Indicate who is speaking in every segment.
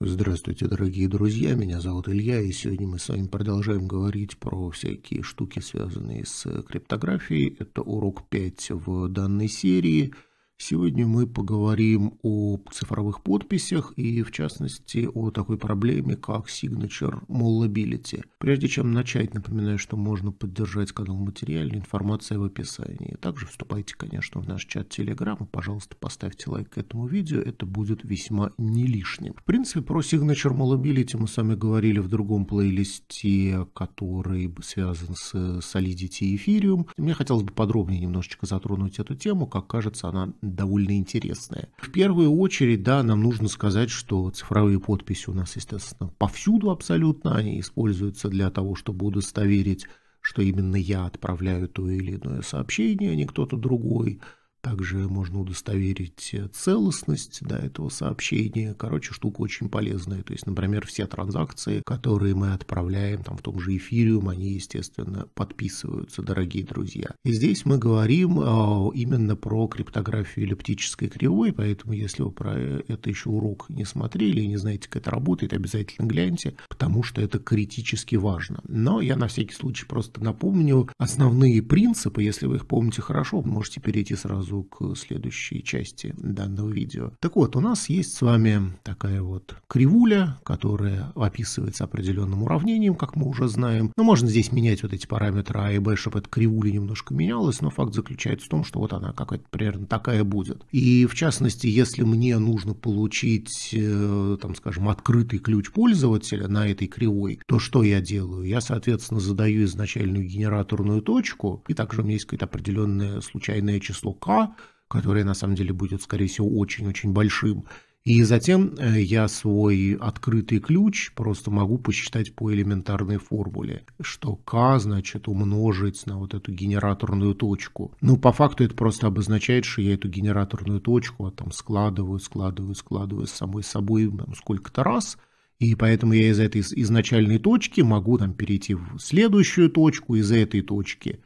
Speaker 1: Здравствуйте, дорогие друзья, меня зовут Илья, и сегодня мы с вами продолжаем говорить про всякие штуки, связанные с криптографией. Это урок 5 в данной серии – Сегодня мы поговорим о цифровых подписях и, в частности, о такой проблеме, как Signature Mollability. Прежде чем начать, напоминаю, что можно поддержать канал материально, информация в описании. Также вступайте, конечно, в наш чат Telegram, пожалуйста, поставьте лайк этому видео, это будет весьма не лишним. В принципе, про Signature Mollability мы с вами говорили в другом плейлисте, который связан с Solidity и Ethereum. Мне хотелось бы подробнее немножечко затронуть эту тему, как кажется, она довольно интересная. В первую очередь, да, нам нужно сказать, что цифровые подписи у нас, естественно, повсюду абсолютно. Они используются для того, чтобы удостоверить, что именно я отправляю то или иное сообщение, а не кто-то другой. Также можно удостоверить э, целостность да, этого сообщения. Короче, штука очень полезная. То есть, например, все транзакции, которые мы отправляем там, в том же эфириум, они, естественно, подписываются, дорогие друзья. И здесь мы говорим о, а, именно про криптографию эллиптической кривой, поэтому если вы про это еще урок не смотрели и не знаете, как это работает, обязательно гляньте, потому что это критически важно. Но я на всякий случай просто напомню основные принципы, если вы их помните хорошо, можете перейти сразу сразу к следующей части данного видео. Так вот, у нас есть с вами такая вот кривуля, которая описывается определенным уравнением, как мы уже знаем. Но можно здесь менять вот эти параметры А и Б, чтобы эта кривуля немножко менялась, но факт заключается в том, что вот она какая-то примерно такая будет. И в частности, если мне нужно получить, э, там, скажем, открытый ключ пользователя на этой кривой, то что я делаю? Я, соответственно, задаю изначальную генераторную точку, и также у меня есть какое-то определенное случайное число К. Ар, который на самом деле будет, скорее всего, очень-очень большим. И затем э, я свой открытый ключ просто могу посчитать по элементарной формуле, что k, значит, умножить на вот эту генераторную точку. Ну, по факту это просто обозначает, что я эту генераторную точку там складываю, складываю, складываю с самой собой сколько-то раз – и поэтому я из этой изначальной точки могу там перейти в следующую точку, из этой точки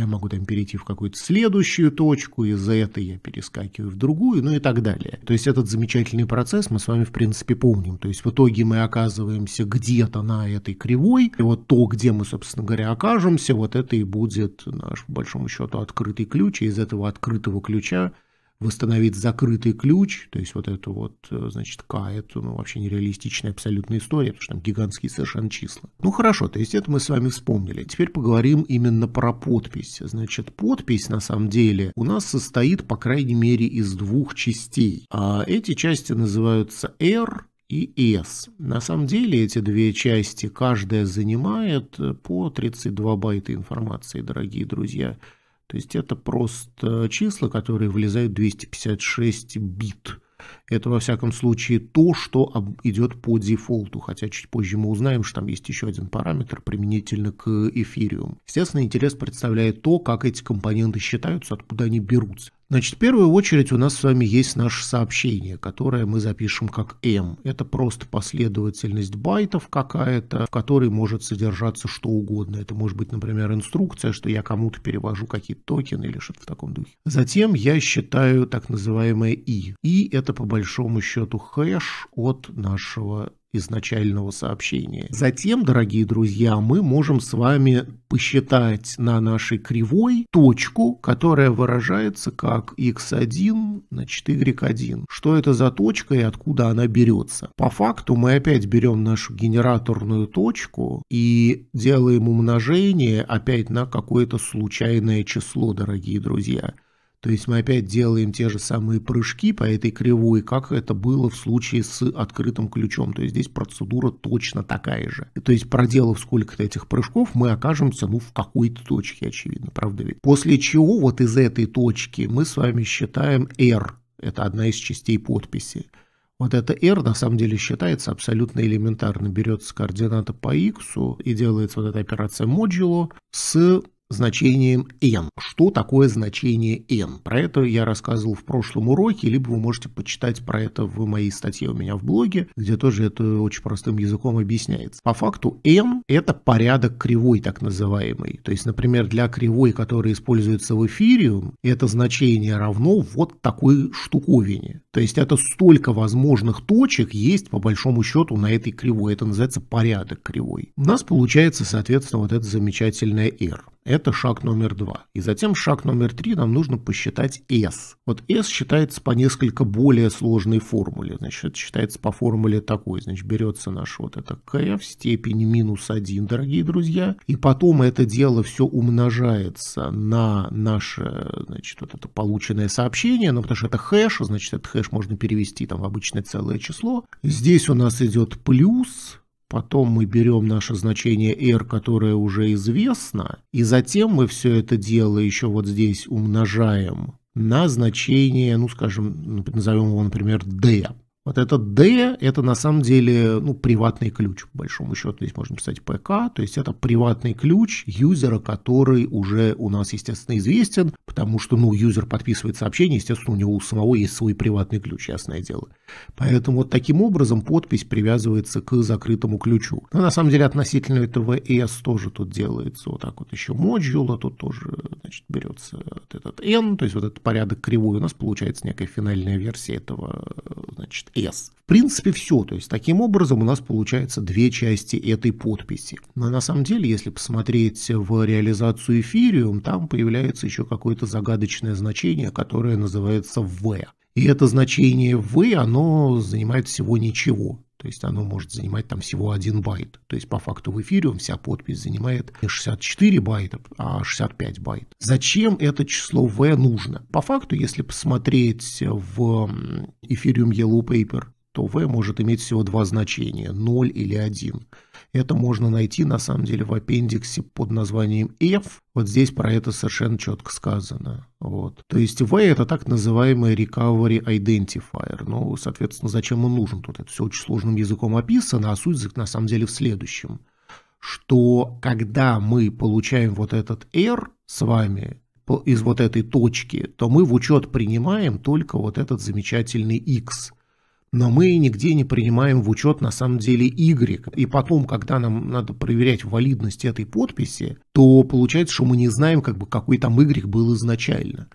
Speaker 1: я могу там перейти в какую-то следующую точку, и за это я перескакиваю в другую, ну и так далее. То есть этот замечательный процесс мы с вами, в принципе, помним. То есть в итоге мы оказываемся где-то на этой кривой, и вот то, где мы, собственно говоря, окажемся, вот это и будет наш, по большому счету, открытый ключ, и из этого открытого ключа восстановит закрытый ключ, то есть вот эту вот, э, значит, К, это ну, вообще нереалистичная абсолютная история, потому что там гигантские совершенно числа. Ну хорошо, то есть это мы с вами вспомнили. Теперь поговорим именно про подпись. Значит, подпись на самом деле у нас состоит, по крайней мере, из двух частей. А эти части называются R и S. На самом деле эти две части, каждая занимает э, по 32 байта информации, дорогие друзья. То есть это просто числа, которые влезают в 256 бит. Это, во всяком случае, то, что идет по дефолту, хотя чуть позже мы узнаем, что там есть еще один параметр применительно к эфириуму. Естественно, интерес представляет то, как эти компоненты считаются, откуда они берутся. Значит, в первую очередь у нас с вами есть наше сообщение, которое мы запишем как m. Это просто последовательность байтов какая-то, в которой может содержаться что угодно. Это может быть, например, инструкция, что я кому-то перевожу какие-то токены или что-то в таком духе. Затем я считаю так называемое i. i это по большому счету хэш от нашего изначального сообщения. Затем, дорогие друзья, мы можем с вами посчитать на нашей кривой точку, которая выражается как x1 значит y1. Что это за точка и откуда она берется? По факту мы опять берем нашу генераторную точку и делаем умножение опять на какое-то случайное число, дорогие друзья. То есть мы опять делаем те же самые прыжки по этой кривой, как это было в случае с открытым ключом. То есть здесь процедура точно такая же. То есть проделав сколько-то этих прыжков, мы окажемся ну, в какой-то точке, очевидно, правда ведь? После чего вот из этой точки мы с вами считаем R. Это одна из частей подписи. Вот это R на самом деле считается абсолютно элементарно. Берется координата по X и делается вот эта операция modulo с значением n. Что такое значение n? Про это я рассказывал в прошлом уроке, либо вы можете почитать про это в моей статье у меня в блоге, где тоже это очень простым языком объясняется. По факту n – это порядок кривой так называемый. То есть, например, для кривой, которая используется в эфириум, это значение равно вот такой штуковине. То есть это столько возможных точек есть, по большому счету, на этой кривой. Это называется порядок кривой. У нас получается, соответственно, вот это замечательное R. Это шаг номер два. И затем шаг номер три нам нужно посчитать S. Вот S считается по несколько более сложной формуле. Значит, это считается по формуле такой. Значит, берется наш вот это K в степени минус 1, дорогие друзья. И потом это дело все умножается на наше, значит, вот это полученное сообщение. Ну, потому что это хэш, значит, это хэш кэш можно перевести там в обычное целое число. Здесь у нас идет плюс, потом мы берем наше значение r, которое уже известно, и затем мы все это дело еще вот здесь умножаем на значение, ну, скажем, назовем его, например, d. Вот этот D – это на самом деле ну, приватный ключ, по большому счету. Здесь можно писать PK, то есть это приватный ключ юзера, который уже у нас, естественно, известен, потому что ну, юзер подписывает сообщение, естественно, у него у самого есть свой приватный ключ, ясное дело. Поэтому вот таким образом подпись привязывается к закрытому ключу. Но ну, на самом деле относительно этого S тоже тут делается вот так вот еще модюла, тут тоже значит, берется вот этот N, то есть вот этот порядок кривой у нас получается некая финальная версия этого, значит, S. В принципе, все. То есть, таким образом у нас получается две части этой подписи. Но на самом деле, если посмотреть в реализацию Ethereum, там появляется еще какое-то загадочное значение, которое называется V. И это значение V, оно занимает всего ничего. То есть оно может занимать там всего 1 байт. То есть по факту в эфире он вся подпись занимает не 64 байта, а 65 байт. Зачем это число V нужно? По факту, если посмотреть в Ethereum Yellow Paper то v может иметь всего два значения – 0 или 1. Это можно найти на самом деле в аппендиксе под названием f. Вот здесь про это совершенно четко сказано. Вот. То есть v – это так называемый recovery identifier. Ну, соответственно, зачем он нужен? Тут это все очень сложным языком описано, а суть на самом деле в следующем. Что когда мы получаем вот этот r с вами, из вот этой точки, то мы в учет принимаем только вот этот замечательный x – но мы нигде не принимаем в учет на самом деле Y. И потом, когда нам надо проверять валидность этой подписи, то получается, что мы не знаем, как бы, какой там Y был изначально.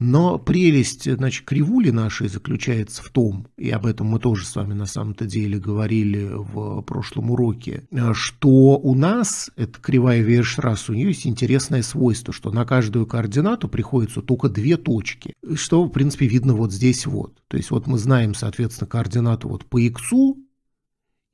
Speaker 1: Но прелесть значит, кривули нашей заключается в том, и об этом мы тоже с вами на самом-то деле говорили в прошлом уроке, что у нас, эта кривая Вейерштрасс, у нее есть интересное свойство, что на каждую координату приходится только две точки, что, в принципе, видно вот здесь вот. То есть вот мы знаем, соответственно, координату вот по иксу,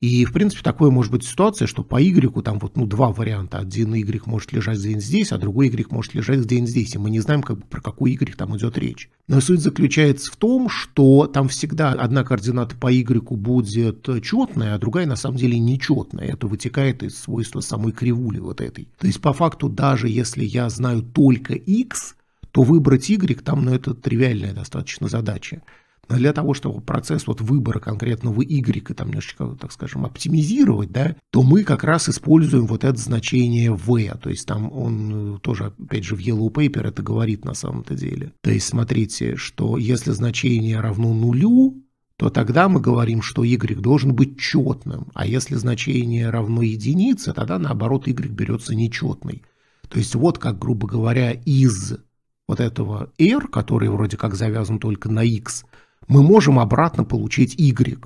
Speaker 1: и, в принципе, такое может быть ситуация, что по Y там вот, ну, два варианта. Один Y может лежать где-нибудь здесь, а другой Y может лежать где-нибудь здесь. И мы не знаем, как про какой Y там идет речь. Но суть заключается в том, что там всегда одна координата по Y будет четная, а другая на самом деле нечетная. Это вытекает из свойства самой кривули вот этой. То есть, по факту, даже если я знаю только X, то выбрать Y там, ну, это тривиальная достаточно задача для того, чтобы процесс вот выбора конкретного Y, там немножечко, так скажем, оптимизировать, да, то мы как раз используем вот это значение V, то есть там он э, тоже, опять же, в Yellow Paper это говорит на самом-то деле. То есть смотрите, что если значение равно нулю, то тогда мы говорим, что y должен быть четным, а если значение равно единице, тогда наоборот y берется нечетный. То есть вот как, грубо говоря, из вот этого r, который вроде как завязан только на x, мы можем обратно получить y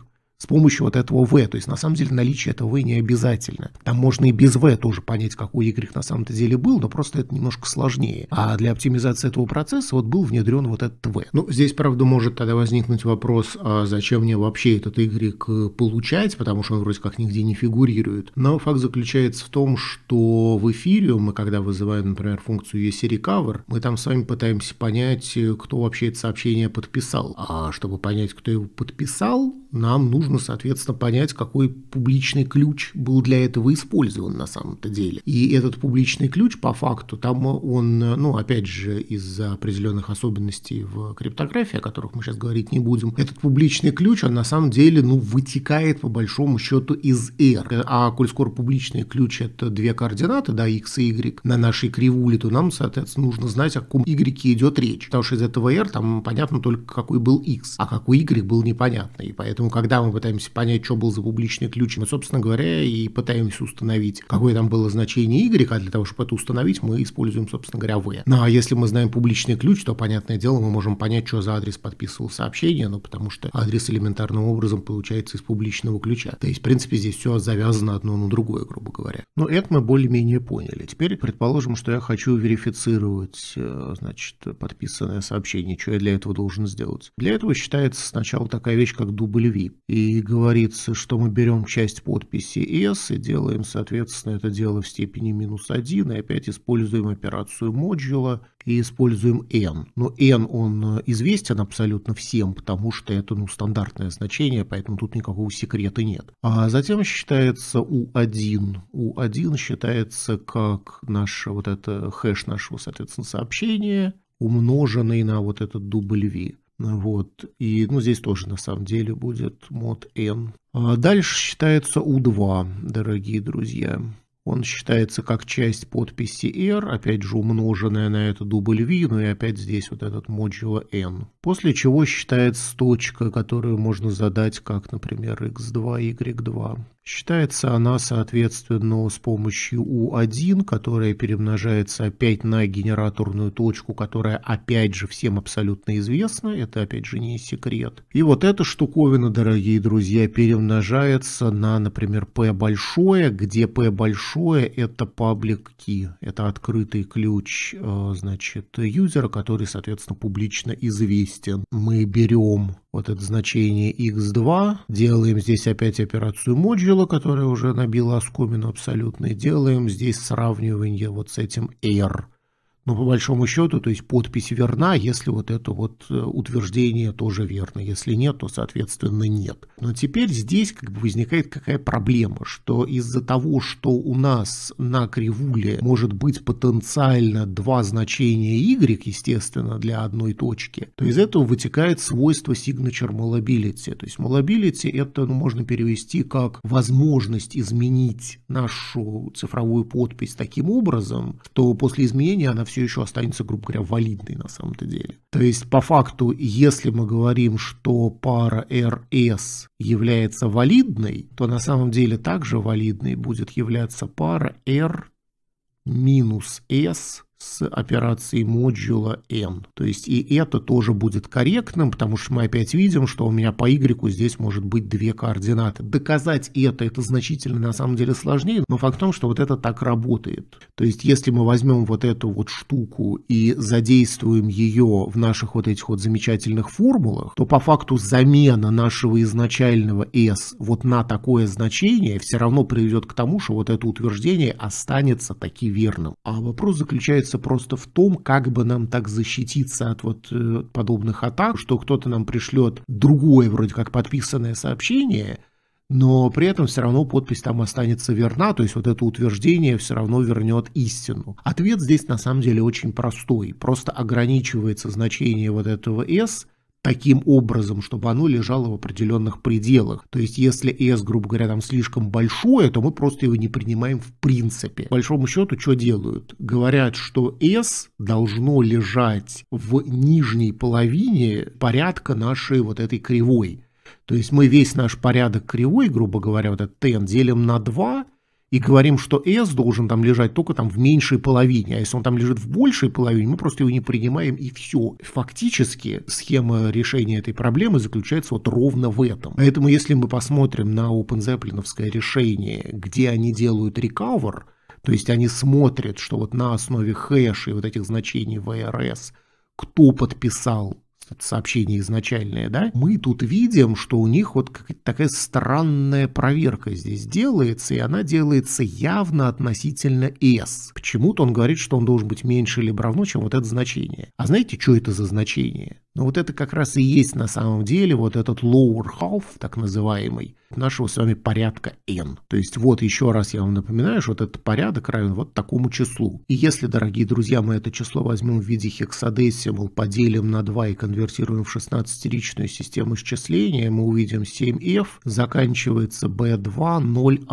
Speaker 1: с помощью вот этого V. То есть на самом деле наличие этого V не обязательно. Там можно и без V тоже понять, какой Y на самом-то деле был, но просто это немножко сложнее. А для оптимизации этого процесса вот был внедрен вот этот V. Ну, здесь, правда, может тогда возникнуть вопрос, а зачем мне вообще этот Y э, получать, потому что он вроде как нигде не фигурирует. Но факт заключается в том, что в эфире мы, когда вызываем, например, функцию recover, мы там с вами пытаемся понять, э, кто вообще это сообщение подписал. А чтобы понять, кто его подписал, нам нужно нужно, соответственно, понять, какой публичный ключ был для этого использован на самом-то деле. И этот публичный ключ, по факту, там он, ну, опять же, из-за определенных особенностей в криптографии, о которых мы сейчас говорить не будем, этот публичный ключ, он на самом деле, ну, вытекает, по большому счету, из R. А коль скоро публичный ключ — это две координаты, да, x и y, на нашей кривуле, то нам, соответственно, нужно знать, о каком y идет речь. Потому что из этого R там понятно только, какой был x, а какой y был непонятно. И поэтому, когда мы пытаемся понять, что был за публичный ключ. Мы, собственно говоря, и пытаемся установить, какое там было значение Y, а для того, чтобы это установить, мы используем, собственно говоря, V. Ну а если мы знаем публичный ключ, то, понятное дело, мы можем понять, что за адрес подписывал сообщение, ну потому что адрес элементарным образом получается из публичного ключа. То есть, в принципе, здесь все завязано одно на другое, грубо говоря. Но ну, это мы более-менее поняли. Теперь предположим, что я хочу верифицировать, э, значит, подписанное сообщение. Что я для этого должен сделать? Для этого считается сначала такая вещь, как дубль V. И и говорится, что мы берем часть подписи S и делаем, соответственно, это дело в степени минус 1, и опять используем операцию модула и используем n. Но n, он э, известен абсолютно всем, потому что это ну, стандартное значение, поэтому тут никакого секрета нет. А затем считается u1. u1 считается как наш вот это хэш нашего, соответственно, сообщения, умноженный на вот этот W. Вот. И ну, здесь тоже на самом деле будет мод N. А дальше считается U2, дорогие друзья. Он считается как часть подписи R, опять же умноженная на эту W, ну и опять здесь вот этот модуло N. После чего считается точка, которую можно задать как, например, x2, y2. Считается она, соответственно, с помощью U1, которая перемножается опять на генераторную точку, которая опять же всем абсолютно известна, это опять же не секрет. И вот эта штуковина, дорогие друзья, перемножается на, например, p большое, где p большое большое – это public key, это открытый ключ, э, значит, юзера, который, соответственно, публично известен. Мы берем вот это значение x2, делаем здесь опять операцию модула, которая уже набила оскомину абсолютно, и делаем здесь сравнивание вот с этим r. Но ну, по большому счету, то есть подпись верна, если вот это вот э, утверждение тоже верно. Если нет, то, соответственно, нет. Но теперь здесь как бы возникает какая проблема, что из-за того, что у нас на кривуле может быть потенциально два значения y, естественно, для одной точки, то из этого вытекает свойство signature malleability. То есть malleability это ну, можно перевести как возможность изменить нашу цифровую подпись таким образом, что после изменения она все все еще останется, грубо говоря, валидной на самом-то деле. То есть, по факту, если мы говорим, что пара RS является валидной, то на самом деле также валидной будет являться пара R минус S с операцией модула n. То есть и это тоже будет корректным, потому что мы опять видим, что у меня по y здесь может быть две координаты. Доказать это, это значительно на самом деле сложнее, но факт в том, что вот это так работает. То есть если мы возьмем вот эту вот штуку и задействуем ее в наших вот этих вот замечательных формулах, то по факту замена нашего изначального s вот на такое значение все равно приведет к тому, что вот это утверждение останется таки верным. А вопрос заключается заключается просто в том, как бы нам так защититься от вот э, подобных атак, что кто-то нам пришлет другое вроде как подписанное сообщение, но при этом все равно подпись там останется верна, то есть вот это утверждение все равно вернет истину. Ответ здесь на самом деле очень простой, просто ограничивается значение вот этого S таким образом, чтобы оно лежало в определенных пределах. То есть, если S, грубо говоря, там слишком большое, то мы просто его не принимаем в принципе. По большому счету, что делают? Говорят, что S должно лежать в нижней половине порядка нашей вот этой кривой. То есть мы весь наш порядок кривой, грубо говоря, вот этот n, делим на 2, и говорим, что S должен там лежать только там в меньшей половине, а если он там лежит в большей половине, мы просто его не принимаем и все. Фактически схема решения этой проблемы заключается вот ровно в этом. Поэтому если мы посмотрим на OpenZeppelinовское решение, где они делают recover, то есть они смотрят, что вот на основе хэша и вот этих значений VRS, кто подписал сообщение изначальное, да, мы тут видим, что у них вот какая-то такая странная проверка здесь делается, и она делается явно относительно S. Почему-то он говорит, что он должен быть меньше или равно, чем вот это значение. А знаете, что это за значение? Но вот это как раз и есть на самом деле вот этот lower half, так называемый, нашего с вами порядка n. То есть вот еще раз я вам напоминаю, что вот этот порядок равен вот такому числу. И если, дорогие друзья, мы это число возьмем в виде хексадесимал, поделим на 2 и конвертируем в 16-ричную систему исчисления, мы увидим 7f, заканчивается b2, 0a0.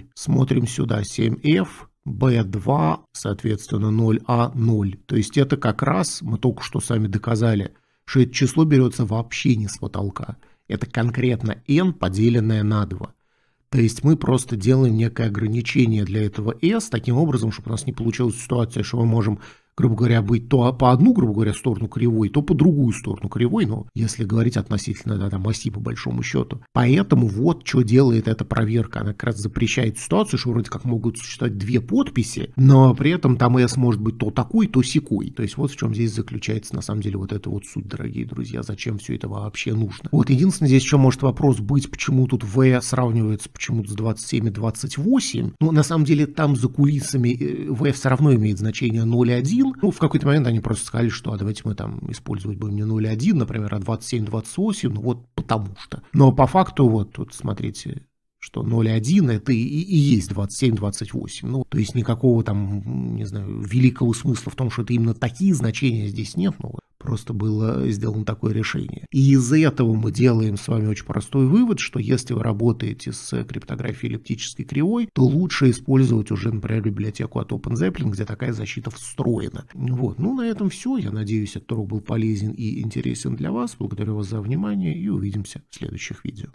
Speaker 1: А Смотрим сюда, 7f, B2, соответственно, 0А0. То есть это как раз, мы только что сами доказали, что это число берется вообще не с потолка. Это конкретно n, поделенное на 2. То есть мы просто делаем некое ограничение для этого s таким образом, чтобы у нас не получилась ситуация, что мы можем грубо говоря, быть то по одну, грубо говоря, сторону кривой, то по другую сторону кривой, но если говорить относительно да, там, оси по большому счету. Поэтому вот что делает эта проверка. Она как раз запрещает ситуацию, что вроде как могут существовать две подписи, но при этом там S может быть то такой, то секой. То есть вот в чем здесь заключается на самом деле вот это вот суть, дорогие друзья, зачем все это вообще нужно. Вот единственное здесь еще может вопрос быть, почему тут V сравнивается почему-то с 27 и 28. Но ну, на самом деле там за кулисами э, V все равно имеет значение 0,1, ну, в какой-то момент они просто сказали, что а давайте мы там использовать будем не 0,1, например, а 27-28, ну вот потому что. Но по факту, вот тут смотрите, что 0,1 это и, и есть 27-28. Ну, то есть никакого там, не знаю, великого смысла в том, что это именно такие значения здесь нет. Ну, вот. Просто было сделано такое решение. И из этого мы делаем с вами очень простой вывод, что если вы работаете с криптографией эллиптической кривой, то лучше использовать уже, например, библиотеку от OpenZeppelin, где такая защита встроена. Вот. Ну, на этом все. Я надеюсь, этот урок был полезен и интересен для вас. Благодарю вас за внимание и увидимся в следующих видео.